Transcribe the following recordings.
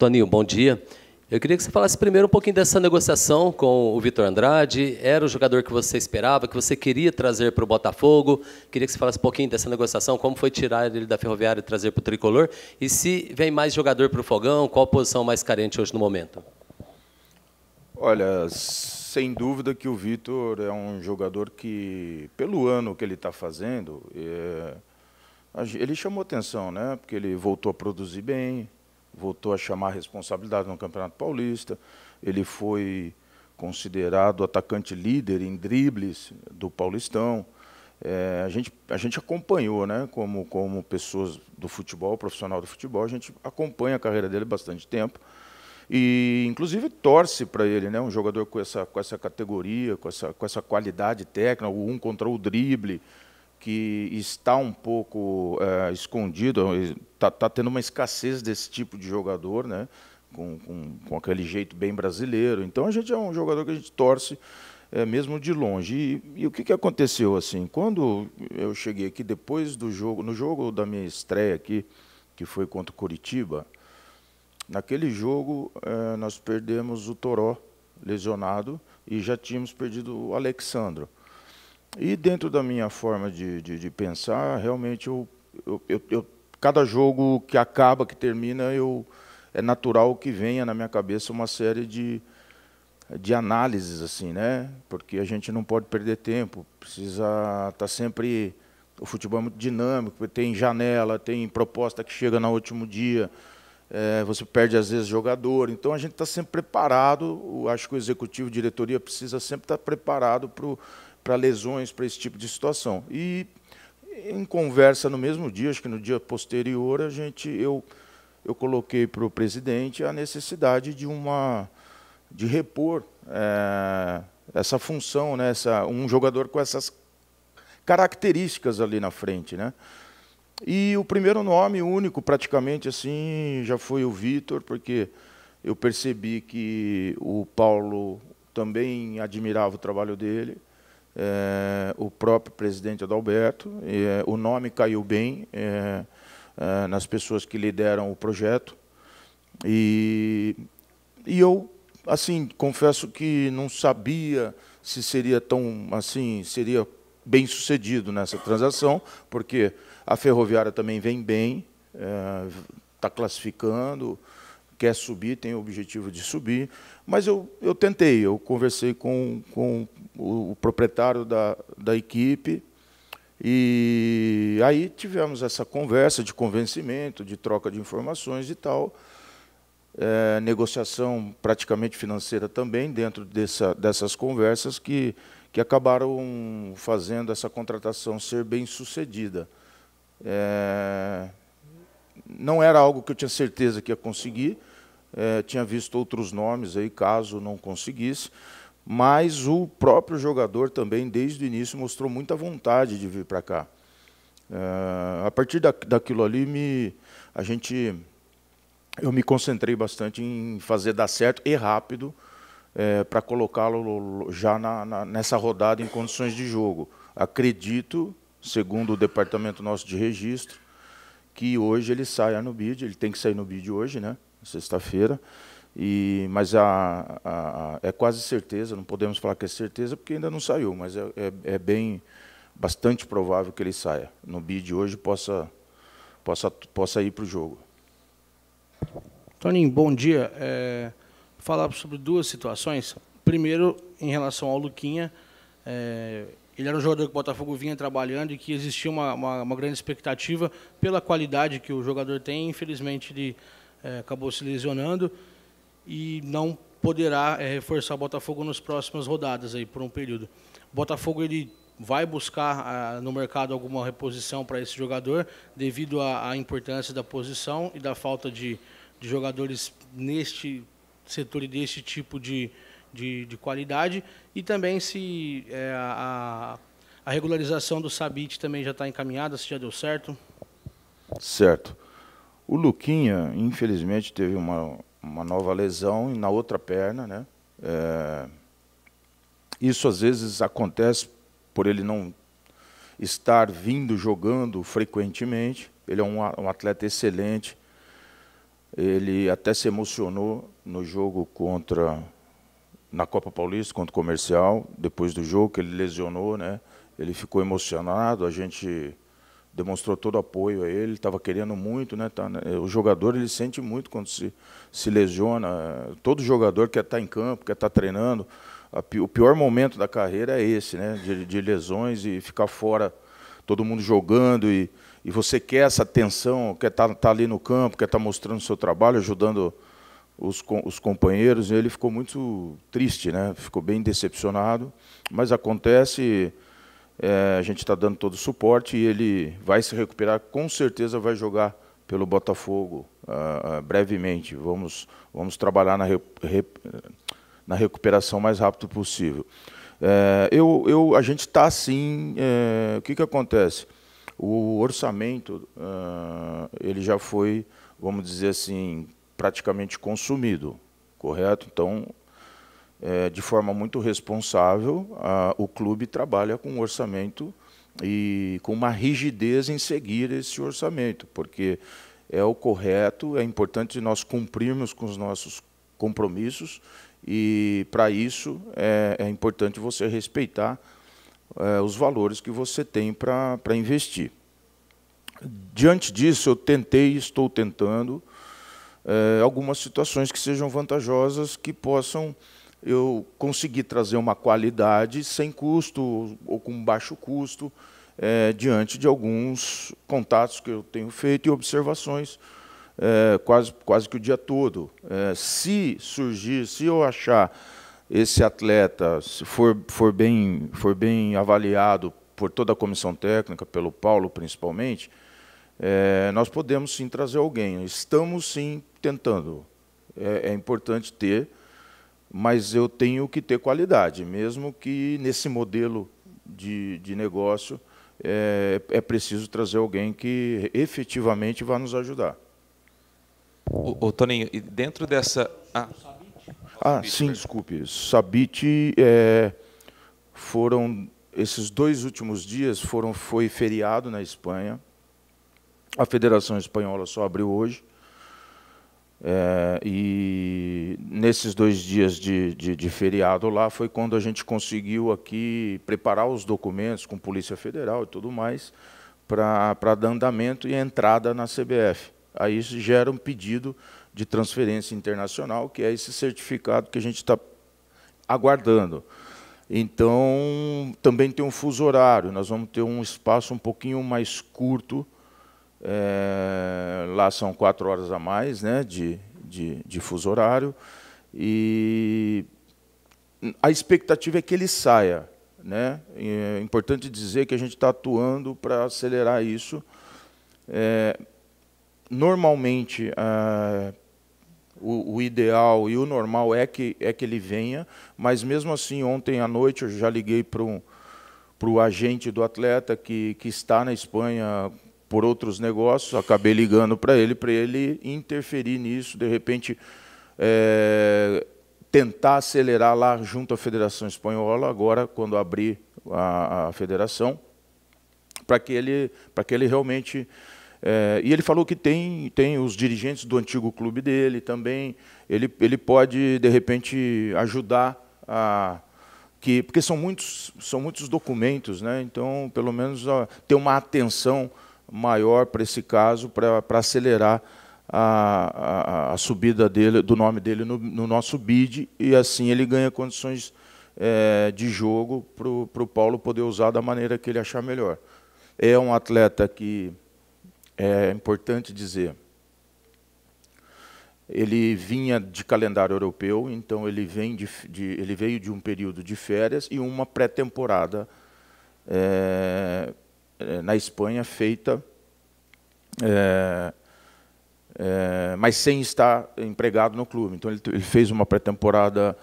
Toninho, bom dia. Eu queria que você falasse primeiro um pouquinho dessa negociação com o Vitor Andrade. Era o jogador que você esperava, que você queria trazer para o Botafogo. Queria que você falasse um pouquinho dessa negociação, como foi tirar ele da Ferroviária e trazer para o Tricolor. E se vem mais jogador para o Fogão, qual a posição mais carente hoje no momento? Olha, sem dúvida que o Vitor é um jogador que, pelo ano que ele está fazendo, é... ele chamou atenção, né? Porque ele voltou a produzir bem, voltou a chamar a responsabilidade no Campeonato Paulista. Ele foi considerado atacante líder em dribles do Paulistão. É, a, gente, a gente acompanhou, né, como, como pessoas do futebol, profissional do futebol, a gente acompanha a carreira dele bastante tempo. E, inclusive, torce para ele, né, um jogador com essa, com essa categoria, com essa, com essa qualidade técnica, o um contra o drible, que está um pouco é, escondido, está eh, tá tendo uma escassez desse tipo de jogador, né? Com, com, com, aquele jeito bem brasileiro. Então a gente é um jogador que a gente torce é, mesmo de longe. E, e, o que, que aconteceu assim? Quando eu cheguei aqui depois do jogo, no jogo da minha estreia aqui, que foi contra o Curitiba, naquele jogo é, nós perdemos o Toró lesionado e já tínhamos perdido o Alexandro. E dentro da minha forma de, de, de pensar, realmente eu, eu, eu, eu, cada jogo que acaba, que termina, eu é natural que venha na minha cabeça uma série de, de análises assim, né? Porque a gente não pode perder tempo, precisa estar tá sempre o futebol é muito dinâmico, tem janela, tem proposta que chega no último dia, é, você perde às vezes jogador, então a gente está sempre preparado. Acho que o executivo, diretoria precisa sempre estar tá preparado para para lesões, para esse tipo de situação. E em conversa no mesmo dia, acho que no dia posterior, a gente eu eu coloquei para o presidente a necessidade de uma de repor é, essa função, né, essa, um jogador com essas características ali na frente, né? E o primeiro nome único, praticamente assim, já foi o Vitor, porque eu percebi que o Paulo também admirava o trabalho dele é, o próprio presidente Adalberto. É, o nome caiu bem é, é, nas pessoas que lideram o projeto. E, e eu, assim, confesso que não sabia se seria tão, assim, seria bem sucedido nessa transação, porque a ferroviária também vem bem, está é, classificando, quer subir, tem o objetivo de subir. Mas eu, eu tentei, eu conversei com, com o, o proprietário da, da equipe, e aí tivemos essa conversa de convencimento, de troca de informações e tal, é, negociação praticamente financeira também dentro dessa, dessas conversas que, que acabaram fazendo essa contratação ser bem sucedida. É, não era algo que eu tinha certeza que ia conseguir, é, tinha visto outros nomes aí, caso não conseguisse. Mas o próprio jogador também, desde o início, mostrou muita vontade de vir para cá. É, a partir da, daquilo ali, me, a gente, eu me concentrei bastante em fazer dar certo e rápido é, para colocá-lo já na, na, nessa rodada em condições de jogo. Acredito, segundo o departamento nosso de registro, que hoje ele saia no bid, ele tem que sair no bid hoje, né? sexta-feira. E, mas a, a, a, é quase certeza, não podemos falar que é certeza, porque ainda não saiu, mas é, é, é bem bastante provável que ele saia. No bid hoje possa, possa, possa ir para o jogo. Toninho, bom dia. É, falar sobre duas situações. Primeiro, em relação ao Luquinha, é, ele era um jogador que o Botafogo vinha trabalhando e que existia uma, uma, uma grande expectativa pela qualidade que o jogador tem. Infelizmente, ele é, acabou se lesionando e não poderá é, reforçar o Botafogo nas próximas rodadas aí por um período. O Botafogo ele vai buscar ah, no mercado alguma reposição para esse jogador devido à, à, importância da posição e da falta de, de jogadores neste setor e deste tipo de, de, de, qualidade e também se é, a, a regularização do Sabit também já está encaminhada, se já deu certo. Certo. O Luquinha, infelizmente, teve uma, uma nova lesão na outra perna, né? É, isso às vezes acontece por ele não estar vindo jogando frequentemente. Ele é um, um atleta excelente. Ele até se emocionou no jogo contra na Copa Paulista contra o Comercial, depois do jogo que ele lesionou, né? Ele ficou emocionado, a gente demonstrou todo apoio a ele, estava querendo muito, né? Tá, né? O jogador ele sente muito quando se, se lesiona. Eh, todo jogador quer estar tá em campo, quer estar tá treinando. A, o pior momento da carreira é esse, né? De, de, lesões e ficar fora, todo mundo jogando e, e você quer essa tensão, quer estar tá, tá, ali no campo, quer estar tá mostrando o seu trabalho, ajudando os, os companheiros. Ele ficou muito triste, né? Ficou bem decepcionado, mas acontece. É, a gente está dando todo o suporte e ele vai se recuperar, com certeza vai jogar pelo Botafogo uh, brevemente. Vamos, vamos trabalhar na, re, re, na recuperação mais rápido possível. É, eu, eu, a gente está assim. É, o que, que acontece? O orçamento uh, ele já foi, vamos dizer assim, praticamente consumido, correto? Então é, de forma muito responsável, a, o clube trabalha com um orçamento e com uma rigidez em seguir esse orçamento, porque é o correto, é importante nós cumprirmos com os nossos compromissos e, para isso, é, é, importante você respeitar é, os valores que você tem para investir. Diante disso, eu tentei, estou tentando, é, algumas situações que sejam vantajosas, que possam eu consegui trazer uma qualidade sem custo ou com baixo custo, é, diante de alguns contatos que eu tenho feito e observações é, quase, quase que o dia todo. É, se surgir, se eu achar esse atleta, se for, for, bem, for bem avaliado por toda a comissão técnica, pelo Paulo principalmente, é, nós podemos sim trazer alguém. Estamos sim tentando. é, é importante ter mas eu tenho que ter qualidade, mesmo que nesse modelo de, de negócio é, é preciso trazer alguém que efetivamente vá nos ajudar. O, o Toninho, dentro dessa. Ah, ah sim, desculpe. Sabit é, foram. Esses dois últimos dias foram, foi feriado na Espanha. A Federação Espanhola só abriu hoje. É, e nesses dois dias de, de, de, feriado lá foi quando a gente conseguiu aqui preparar os documentos com Polícia Federal e tudo mais para dar andamento e entrada na CBF. Aí isso gera um pedido de transferência internacional, que é esse certificado que a gente está aguardando. Então, também tem um fuso horário, nós vamos ter um espaço um pouquinho mais curto é, lá são quatro horas a mais né, de, de, de fuso horário. E a expectativa é que ele saia. Né? É importante dizer que a gente está atuando para acelerar isso. É, normalmente, o, o, ideal e o normal é que, é que ele venha, mas mesmo assim, ontem à noite eu já liguei para um, o agente do atleta que, que está na Espanha por outros negócios, acabei ligando para ele, para ele interferir nisso, de repente é, tentar acelerar lá junto à Federação Espanhola, agora quando abrir a, a federação, para que ele, para que ele realmente é, e ele falou que tem, tem os dirigentes do antigo clube dele também. Ele, ele pode, de repente, ajudar a. Que, porque são muitos, são muitos documentos, né? então, pelo menos, ó, ter uma atenção maior para esse caso, para, para acelerar a, a, a, subida dele, do nome dele no, no, nosso bid, e assim ele ganha condições é, de jogo para o Paulo poder usar da maneira que ele achar melhor. É um atleta que, é importante dizer, ele vinha de calendário europeu, então ele, vem de, de, ele veio de um período de férias e uma pré-temporada é, eh, na Espanha feita, é, é, mas sem estar empregado no clube. Então ele, ele fez uma pré-temporada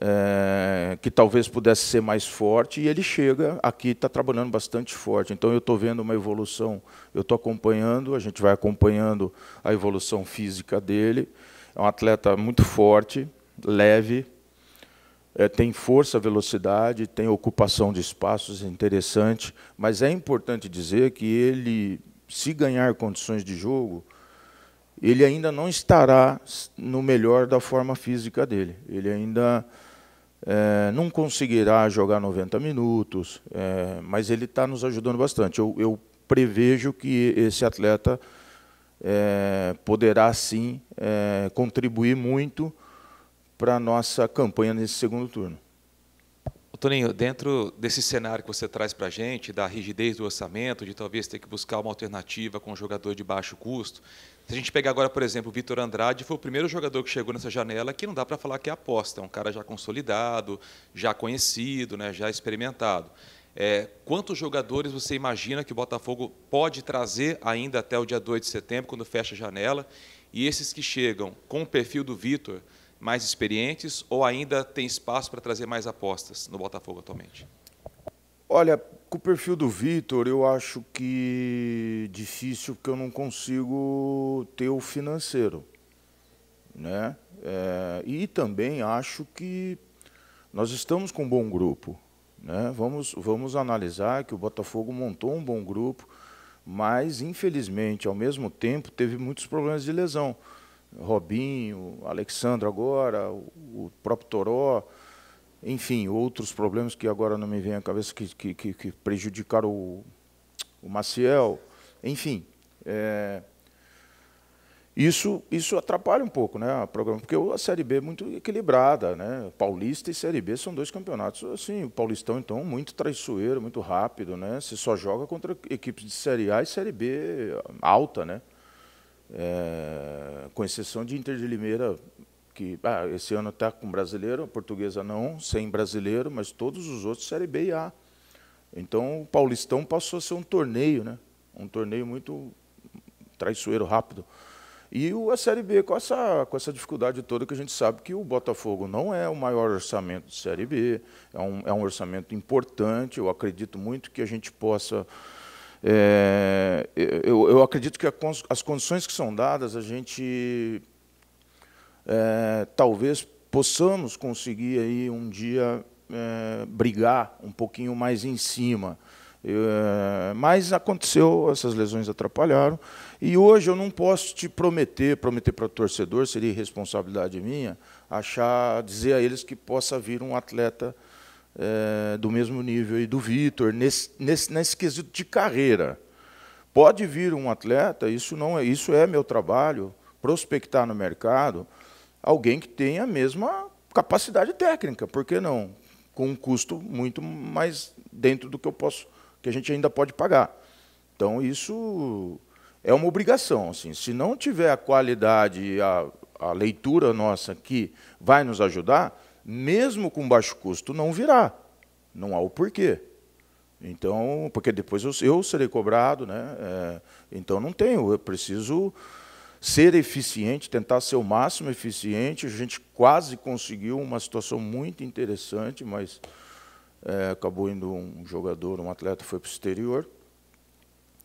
é, que talvez pudesse ser mais forte e ele chega aqui está trabalhando bastante forte. Então eu estou vendo uma evolução, eu estou acompanhando, a gente vai acompanhando a evolução física dele. É um atleta muito forte, leve, é, tem força, velocidade, tem ocupação de espaços é interessante, mas é importante dizer que ele, se ganhar condições de jogo, ele ainda não estará no melhor da forma física dele. Ele ainda é, não conseguirá jogar 90 minutos, é, mas ele está nos ajudando bastante. Eu, eu, prevejo que esse atleta é, poderá sim é, contribuir muito para a nossa campanha nesse segundo turno. Toninho, dentro desse cenário que você traz para a gente, da rigidez do orçamento, de talvez ter que buscar uma alternativa com um jogador de baixo custo, se a gente pegar agora, por exemplo, o Vitor Andrade, foi o primeiro jogador que chegou nessa janela que não dá para falar que é aposta, é um cara já consolidado, já conhecido, né, já experimentado. É, quantos jogadores você imagina que o Botafogo pode trazer ainda até o dia 2 de setembro, quando fecha a janela? E esses que chegam com o perfil do Vitor, mais experientes ou ainda tem espaço para trazer mais apostas no Botafogo atualmente? Olha, com o perfil do Vitor, eu acho que difícil porque eu não consigo ter o financeiro. Né? É, e também acho que nós estamos com um bom grupo. Né? Vamos, vamos analisar que o Botafogo montou um bom grupo, mas infelizmente, ao mesmo tempo, teve muitos problemas de lesão. Robinho, Alexandre agora, o, próprio Toró, enfim, outros problemas que agora não me vem à cabeça que, que, que prejudicaram o, o, Maciel, enfim. É, isso, isso atrapalha um pouco né, a programa, porque a Série B é muito equilibrada. Né? Paulista e Série B são dois campeonatos, assim, o Paulistão, então, muito traiçoeiro, muito rápido. Né? Você só joga contra equipes de Série A e Série B alta, né? é, com exceção de Inter de Limeira, que ah, esse ano está com brasileiro, a portuguesa não, sem brasileiro, mas todos os outros Série B e A. Então o Paulistão passou a ser um torneio, né? um torneio muito traiçoeiro, rápido. E a Série B, com essa, com essa dificuldade toda, que a gente sabe que o Botafogo não é o maior orçamento de Série B, é um, é um orçamento importante, eu acredito muito que a gente possa é, eu, eu, acredito que as condições que são dadas, a gente é, talvez possamos conseguir aí um dia é, brigar um pouquinho mais em cima. É, mas aconteceu, essas lesões atrapalharam. E hoje eu não posso te prometer, prometer para o torcedor, seria responsabilidade minha, achar, dizer a eles que possa vir um atleta é, do mesmo nível aí do Vitor, nesse, nesse, nesse quesito de carreira. Pode vir um atleta, isso não é, isso é meu trabalho, prospectar no mercado alguém que tenha a mesma capacidade técnica, por que não? Com um custo muito mais dentro do que eu posso, que a gente ainda pode pagar. Então isso é uma obrigação, assim. Se não tiver a qualidade, a, a leitura nossa que vai nos ajudar, mesmo com baixo custo, não virá. Não há o porquê. Então, porque depois eu, eu serei cobrado, né? É, então não tenho, eu preciso ser eficiente, tentar ser o máximo eficiente. A gente quase conseguiu uma situação muito interessante, mas é, acabou indo um jogador, um atleta foi para o exterior.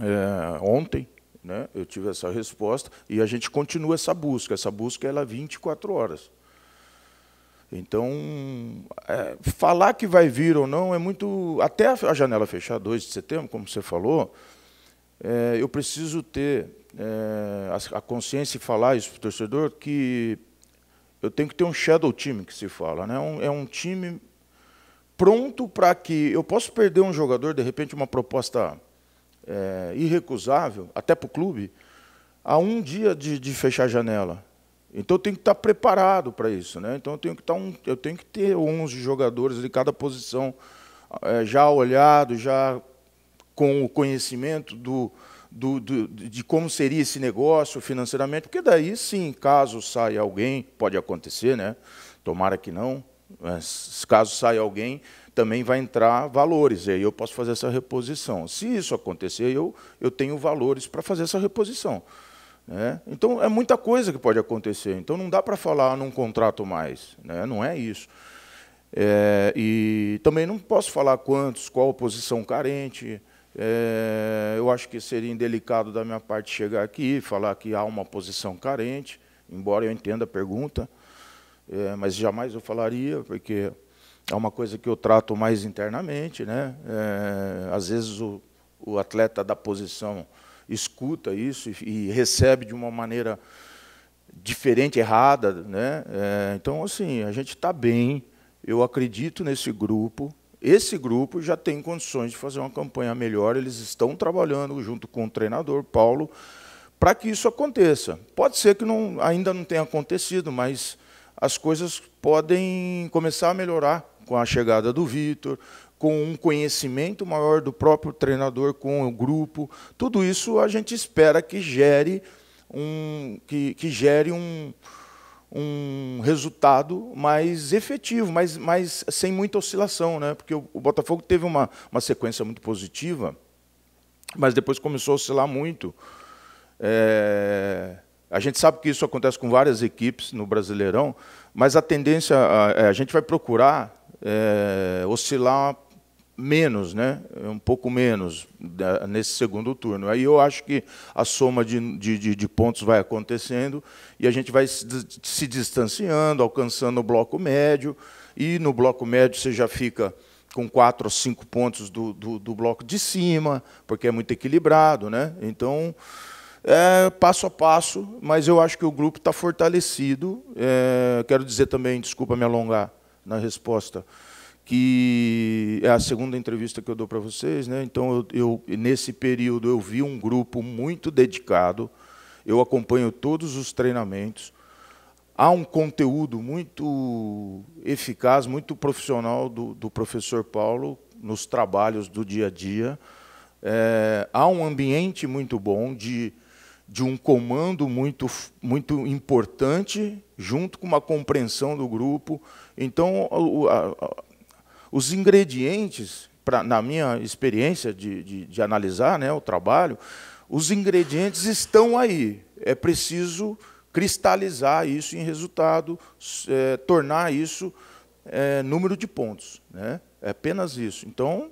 É, ontem, né, eu tive essa resposta e a gente continua essa busca. Essa busca ela é 24 horas. Então, é, falar que vai vir ou não é muito. Até a janela fechar, 2 de setembro, como você falou, é, eu preciso ter é, a, a, consciência e falar isso para o torcedor que eu tenho que ter um shadow time, que se fala. Né? É um, é um time pronto para que. Eu posso perder um jogador, de repente, uma proposta é, irrecusável, até para o clube, a um dia de, de fechar a janela. Então eu tenho que estar preparado para isso, né? Então eu tenho que estar um, eu tenho que ter 11 jogadores de cada posição é, já olhado, já com o conhecimento do, do, do, de como seria esse negócio financeiramente, porque daí sim, caso saia alguém, pode acontecer, né? Tomara que não, mas caso saia alguém, também vai entrar valores, e aí eu posso fazer essa reposição. Se isso acontecer, eu, eu tenho valores para fazer essa reposição. Né? Então é muita coisa que pode acontecer. Então não dá para falar ah, num contrato mais, né? não é isso. É, e também não posso falar quantos, qual posição carente. É, eu acho que seria indelicado da minha parte chegar aqui e falar que há uma posição carente, embora eu entenda a pergunta, é, mas jamais eu falaria, porque é uma coisa que eu trato mais internamente. Né? É, às vezes o, o atleta da posição escuta isso e, e recebe de uma maneira diferente, errada. Né? É, então, assim, a gente está bem, eu acredito nesse grupo. Esse grupo já tem condições de fazer uma campanha melhor, eles estão trabalhando junto com o treinador Paulo para que isso aconteça. Pode ser que não, ainda não tenha acontecido, mas as coisas podem começar a melhorar com a chegada do Vitor, com um conhecimento maior do próprio treinador, com o grupo, tudo isso a gente espera que gere um, que, que gere um, um resultado mais efetivo, mas, mas sem muita oscilação, né? porque o, o Botafogo teve uma, uma sequência muito positiva, mas depois começou a oscilar muito. É, a gente sabe que isso acontece com várias equipes no Brasileirão, mas a tendência, a, é, a gente vai procurar é, oscilar menos, né? É um pouco menos nesse segundo turno. Aí eu acho que a soma de, de, de pontos vai acontecendo e a gente vai se, se distanciando, alcançando o bloco médio, e no bloco médio você já fica com quatro ou cinco pontos do, do, do bloco de cima, porque é muito equilibrado. Né? Então, é, passo a passo, mas eu acho que o grupo está fortalecido. É, quero dizer também, desculpa me alongar na resposta, que é a segunda entrevista que eu dou para vocês, né? Então eu, eu, nesse período eu vi um grupo muito dedicado. Eu acompanho todos os treinamentos. Há um conteúdo muito eficaz, muito profissional do, do professor Paulo nos trabalhos do dia a dia. É, há um ambiente muito bom de, de um comando muito, muito importante, junto com uma compreensão do grupo. Então, a, os ingredientes, pra, na minha experiência de, de, de analisar né, o trabalho, os ingredientes estão aí. É preciso cristalizar isso em resultado, é, tornar isso é, número de pontos. Né? É apenas isso. Então,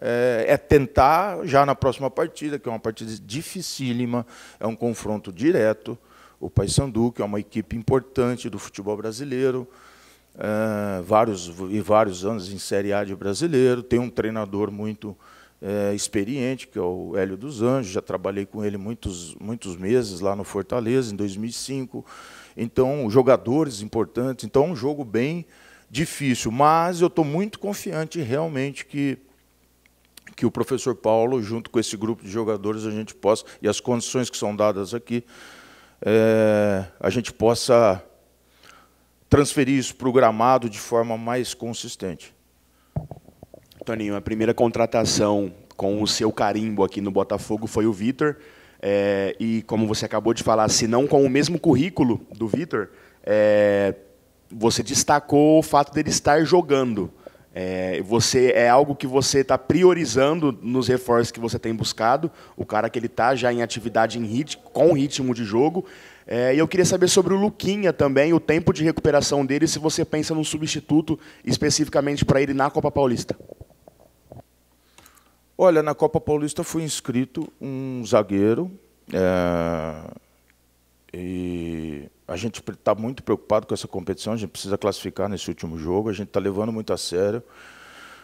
é, é, tentar, já na próxima partida, que é uma partida dificílima, é um confronto direto. O Paysandu, que é uma equipe importante do futebol brasileiro, ah, vários e vários anos em Série A de brasileiro, tem um treinador muito é, experiente, que é o Hélio dos Anjos, já trabalhei com ele muitos, muitos meses lá no Fortaleza, em 2005. Então, jogadores importantes. Então, é um jogo bem difícil, mas eu estou muito confiante realmente que, que o professor Paulo, junto com esse grupo de jogadores, a gente possa, e as condições que são dadas aqui, é, a gente possa transferir isso para o gramado de forma mais consistente. Toninho, a primeira contratação com o seu carimbo aqui no Botafogo foi o Vitor. É, e como você acabou de falar, se não com o mesmo currículo do Vitor, é, você destacou o fato dele estar jogando. É, você é algo que você está priorizando nos reforços que você tem buscado. O cara que ele está já em atividade em rit com ritmo de jogo. É, e eu queria saber sobre o Luquinha também, o tempo de recuperação dele, se você pensa num substituto especificamente para ele na Copa Paulista. Olha, na Copa Paulista foi inscrito um zagueiro é, e a gente está muito preocupado com essa competição, a gente precisa classificar nesse último jogo, a gente está levando muito a sério.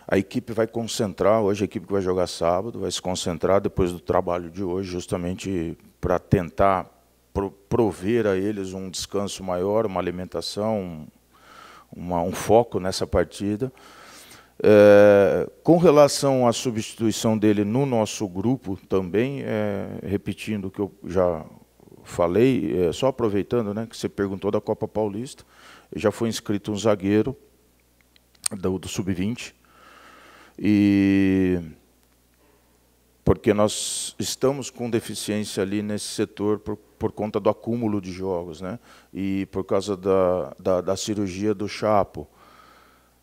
A equipe vai concentrar, hoje a equipe que vai jogar sábado, vai se concentrar depois do trabalho de hoje, justamente para tentar prover a eles um descanso maior, uma alimentação, uma, um foco nessa partida. É, com relação à substituição dele no nosso grupo também, é, repetindo o que eu já falei, é, só aproveitando, né, que você perguntou da Copa Paulista, já foi inscrito um zagueiro do, do sub-20 e porque nós estamos com deficiência ali nesse setor por, por conta do acúmulo de jogos, né? E por causa da, da, da cirurgia do Chapo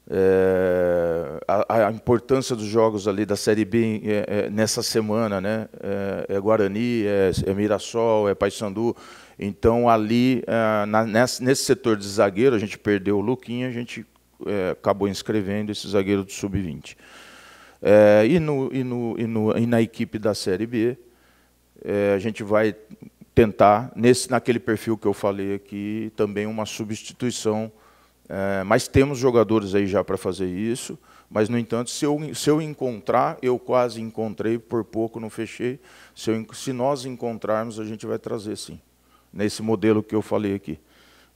é, a, a, importância dos jogos ali da Série B é, é, nessa semana, né? É, é Guarani, é, é, Mirassol, é Paysandu. Então, ali, é, na, nesse, nesse, setor de zagueiro, a gente perdeu o Luquinha, a gente acabou inscrevendo esse zagueiro do Sub-20. E, e, e, e, na equipe da Série B, a gente vai tentar, nesse, naquele perfil que eu falei aqui, também uma substituição é, mas temos jogadores aí já para fazer isso. Mas, no entanto, se eu, se eu encontrar, eu quase encontrei, por pouco não fechei. Se, eu, se nós encontrarmos, a gente vai trazer sim, nesse modelo que eu falei aqui.